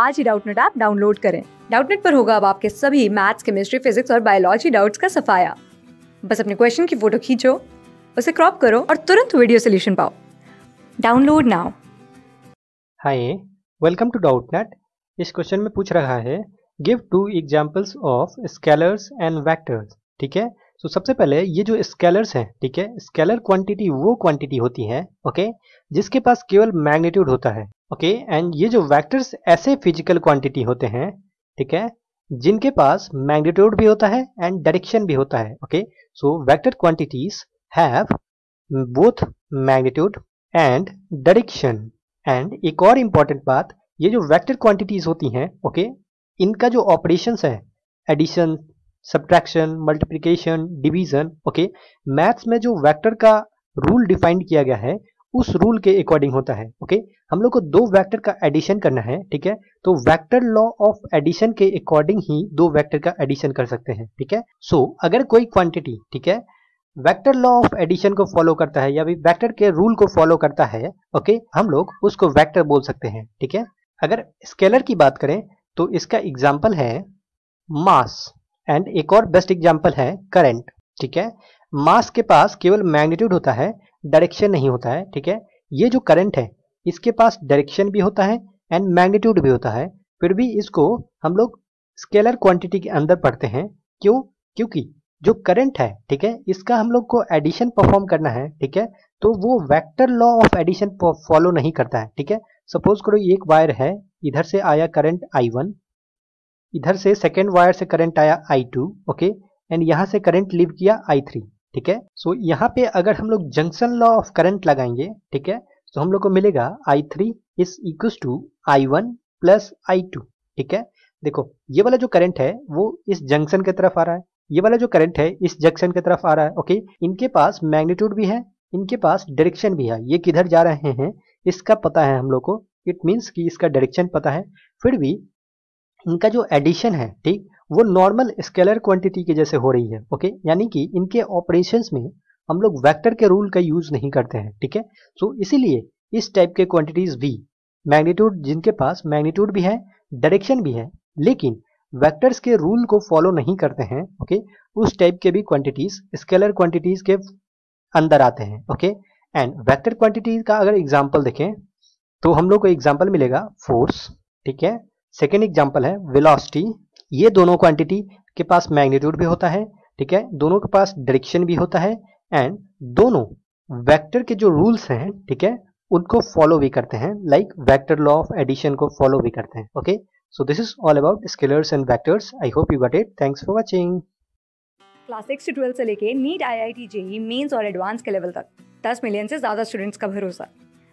आज ही Doubtnut app download करें डाउटनेट पर होगा अब आपके सभी मैथ्स केमिस्ट्री फिजिक्स और बायोलॉजी डाउट्स का सफाया बस अपने क्वेश्चन की फोटो खींचो उसे क्रॉप करो और तुरंत वीडियो सोल्यूशन पाओ download now hi welcome to Doubtnut इस क्वेश्चन में पूछ रहा है give two examples of scalars and vectors ठीक है सो so, सबसे पहले ये जो स्केलर्स हैं ठीक है स्केलर क्वांटिटी वो क्वांटिटी होती है ओके जिसके पास केवल मैग्नीट्यूड होता है ओके एंड ये जो वैक्टर्स ऐसे फिजिकल क्वांटिटी होते हैं ठीक है जिनके पास मैग्नीट्यूड भी होता है एंड डायरेक्शन भी होता है okay so vector quantities have both magnitude and direction and एक और इंपॉर्टेंट बात ये जो वैक्टर क्वांटिटीज होती हैं ओके okay, इनका जो ऑपरेशन है addition subtraction multiplication division okay maths में जो वैक्टर का रूल डिफाइंड किया गया है उस रूल के अकॉर्डिंग होता है ओके okay? हम लोग को दो वेक्टर का एडिशन करना है ठीक है तो वेक्टर लॉ ऑफ एडिशन के अकॉर्डिंग ही दो वेक्टर का एडिशन कर सकते हैं ठीक है सो so, अगर कोई क्वांटिटी ठीक है वेक्टर लॉ ऑफ एडिशन को फॉलो करता है या भी वेक्टर के रूल को फॉलो करता है ओके okay? हम लोग उसको वैक्टर बोल सकते हैं ठीक है अगर स्केलर की बात करें तो इसका एग्जाम्पल है मास एंड एक और बेस्ट एग्जाम्पल है करंट ठीक है मास के पास केवल मैग्नीट्यूड होता है डायरेक्शन नहीं होता है ठीक है ये जो करंट है इसके पास डायरेक्शन भी होता है एंड मैग्नीट्यूड भी होता है फिर भी इसको हम लोग स्केलर क्वांटिटी के अंदर पढ़ते हैं क्यों क्योंकि जो करंट है ठीक है इसका हम लोग को एडिशन परफॉर्म करना है ठीक है तो वो vector law of addition follow नहीं करता है ठीक है सपोज करो ये एक वायर है इधर से आया करंट I1 इधर से सेकेंड वायर से करंट आया आई टू ओके एंड यहाँ से करंट लीव किया आई थ्री ठीक है सो so, यहाँ पे अगर हम लोग जंक्शन लॉ ऑफ करंट लगाएंगे ठीक है तो हम लोग को मिलेगा I three is equal to I one plus I two ठीक है देखो ये वाला जो करंट है वो इस जंक्शन की तरफ आ रहा है ये वाला जो करंट है इस जंक्शन की तरफ आ रहा है ओके इनके पास मैग्नीट्यूड भी है इनके पास डायरेक्शन भी है ये किधर जा रहे हैं इसका पता है हम लोग को इट मीन्स कि इसका डायरेक्शन पता है फिर भी इनका जो एडिशन है ठीक वो नॉर्मल स्केलर क्वांटिटी के जैसे हो रही है ओके यानी कि इनके ऑपरेशन में हम लोग वैक्टर के रूल का यूज़ नहीं करते हैं ठीक है सो इसीलिए इस टाइप के क्वांटिटीज़ भी मैग्नीट्यूड जिनके पास मैग्नीट्यूड भी है डायरेक्शन भी है लेकिन वेक्टर्स के रूल को फॉलो नहीं करते हैं ओके उस टाइप के भी क्वांटिटीज़ स्केलर क्वांटिटीज़ के अंदर आते हैं ओके एंड वेक्टर क्वांटिटीज़ का अगर एग्जाम्पल देखें तो हम लोग को एग्जाम्पल मिलेगा फोर्स ठीक है सेकेंड एग्जाम्पल है विलॉसिटी ये दोनों क्वांटिटी के पास मैग्नीट्यूड भी होता है ठीक है दोनों के पास डायरेक्शन भी होता है एंड दोनों वेक्टर के जो रूल्स हैं ठीक है उनको फॉलो भी करते हैं like vector law of addition को फॉलो भी करते हैं okay so this is all about scalars and vectors I hope you got it thanks for watching class six से ट्वेल्व से लेके NEET I I T JEE mains और advance के level तक दस मिलियन से ज़्यादा स्टूडेंट्स का भरोसा